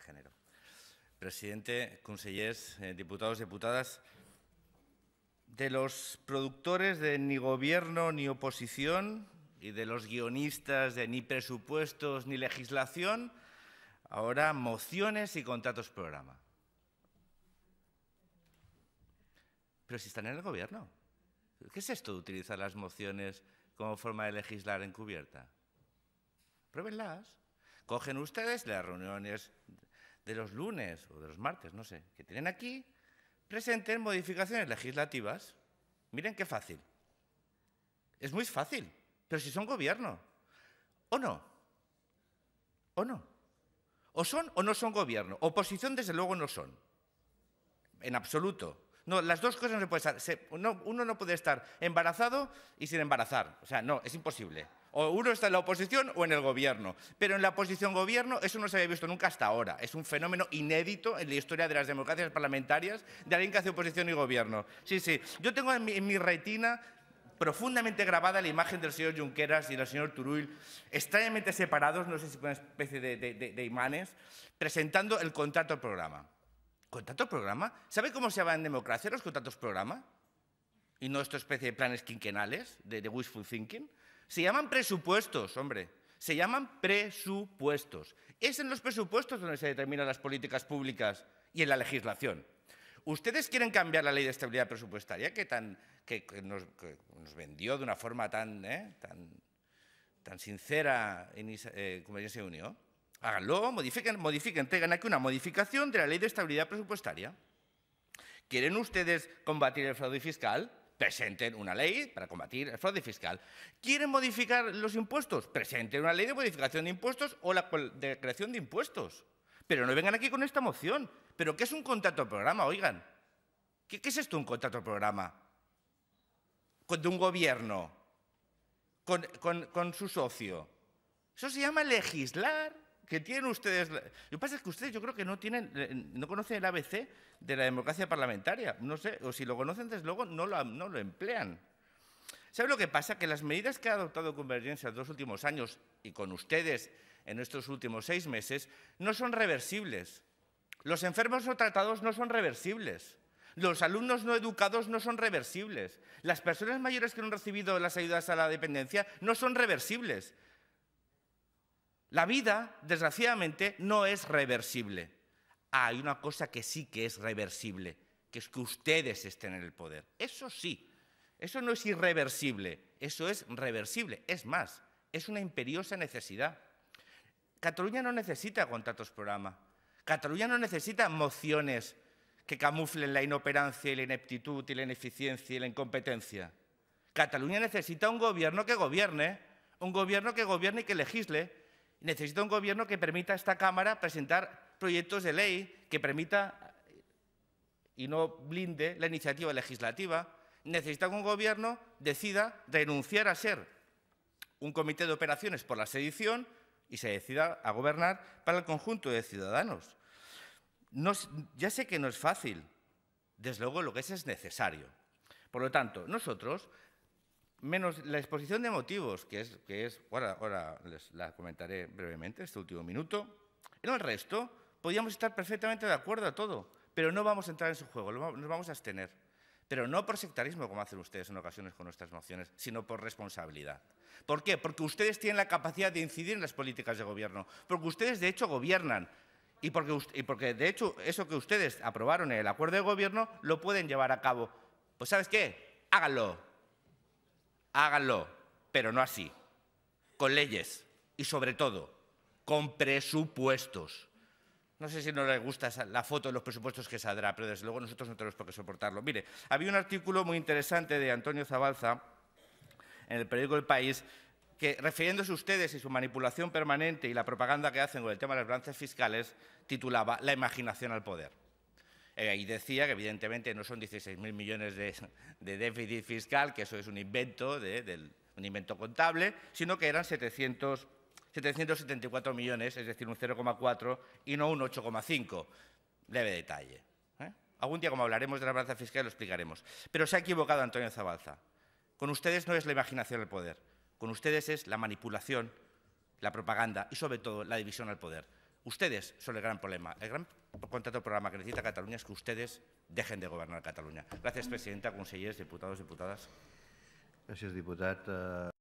género. Presidente, consellers, eh, diputados, diputadas, de los productores de ni gobierno ni oposición y de los guionistas de ni presupuestos ni legislación, ahora mociones y contratos programa. Pero si están en el gobierno. ¿Qué es esto de utilizar las mociones como forma de legislar encubierta? Pruébenlas. Cogen ustedes las reuniones de los lunes o de los martes, no sé, que tienen aquí, presenten modificaciones legislativas. Miren qué fácil. Es muy fácil, pero si son gobierno, o no, o no. O son o no son gobierno. Oposición, desde luego, no son. En absoluto. No, las dos cosas no se pueden estar. uno, no puede estar embarazado y sin embarazar. O sea, no, es imposible. O uno está en la oposición o en el gobierno. Pero en la oposición-gobierno eso no se había visto nunca hasta ahora. Es un fenómeno inédito en la historia de las democracias parlamentarias de alguien que hace oposición y gobierno. Sí, sí. Yo tengo en mi, retina profundamente grabada la imagen del señor Junqueras y del señor Turull, extrañamente separados, no sé si con una especie de, imanes, presentando el contrato programa. ¿Contratos programa? ¿Sabe cómo se llaman en democracia los contratos programa? Y no esta especie de planes quinquenales, de, wishful thinking. Se llaman presupuestos, hombre. Se llaman presupuestos. Es en los presupuestos donde se determinan las políticas públicas y en la legislación. Ustedes quieren cambiar la ley de estabilidad presupuestaria que, tan, que, nos, vendió de una forma tan, eh, tan, tan sincera en eh, como ya se unió. Háganlo, modifiquen, modifiquen, tengan aquí una modificación de la Ley de Estabilidad Presupuestaria. ¿Quieren ustedes combatir el fraude fiscal? Presenten una ley para combatir el fraude fiscal. ¿Quieren modificar los impuestos? Presenten una ley de modificación de impuestos o la de creación de impuestos. Pero no vengan aquí con esta moción. ¿Pero qué es un contrato programa? Oigan, ¿qué, es esto un contrato programa? De un gobierno, con, con su socio. Eso se llama legislar que tienen ustedes. Lo que pasa es que ustedes yo creo que no tienen, eh, no conocen el ABC de la democracia parlamentaria. No sé, o si lo conocen, desde luego no lo, no lo emplean. ¿Sabe lo que pasa? Que las medidas que ha adoptado Convergencia en los dos últimos años y con ustedes en estos últimos seis meses no son reversibles. Los enfermos no tratados no son reversibles. Los alumnos no educados no son reversibles. Las personas mayores que no han recibido las ayudas a la dependencia no son reversibles. La vida, desgraciadamente, no es reversible. hay una cosa que sí que es reversible, que es que ustedes estén en el poder. Eso sí, eso no es irreversible, eso es reversible. Es más, es una imperiosa necesidad. Cataluña no necesita contratos programa. Cataluña no necesita mociones que camuflen la inoperancia y la ineptitud y la ineficiencia y la incompetencia. Cataluña necesita un gobierno que gobierne, un gobierno que gobierne y que legisle, necesita un gobierno que permita a esta Cámara presentar proyectos de ley, que permita y no blinde la iniciativa legislativa. Necesita que un gobierno decida renunciar a ser un comité de operaciones por la sedición y se decida a gobernar para el conjunto de ciudadanos. ya sé que no es fácil, desde luego lo que es es necesario. Por lo tanto, nosotros menos la exposición de motivos, que es, que es ahora, les, la comentaré brevemente, este último minuto. En el resto, podíamos estar perfectamente de acuerdo a todo, pero no vamos a entrar en su juego, nos vamos a abstener. Pero no por sectarismo, como hacen ustedes en ocasiones con nuestras mociones, sino por responsabilidad. ¿Por qué? Porque ustedes tienen la capacidad de incidir en las políticas de gobierno, porque ustedes de hecho gobiernan, y porque, y porque, de hecho eso que ustedes aprobaron en el acuerdo de gobierno lo pueden llevar a cabo. Pues ¿sabes qué? Háganlo, Háganlo, pero no así, con leyes y sobre todo con presupuestos. No sé si no les gusta la foto de los presupuestos que saldrá, pero desde luego nosotros no tenemos por qué soportarlo. Mire, había un artículo muy interesante de Antonio Zabalza en el periódico El País que, refiriéndose a ustedes y su manipulación permanente y la propaganda que hacen con el tema de las balances fiscales, titulaba La imaginación al poder. Eh, y decía que evidentemente no son 16.000 millones de, déficit fiscal, que eso es un invento, un invento contable, sino que eran 774 millones, es decir, un 0,4 y no un 8,5. Leve detalle. ¿eh? Algún día, como hablaremos de la balanza fiscal, lo explicaremos. Pero se ha equivocado Antonio Zabalza. Con ustedes no es la imaginación el poder, con ustedes es la manipulación, la propaganda y sobre todo la división al poder. Ustedes son el gran problema. El gran contrato el programa que necesita Cataluña es que ustedes dejen de gobernar Cataluña. Gracias, presidenta, consellers, diputados, diputades. Gràcies, diputat. Eh,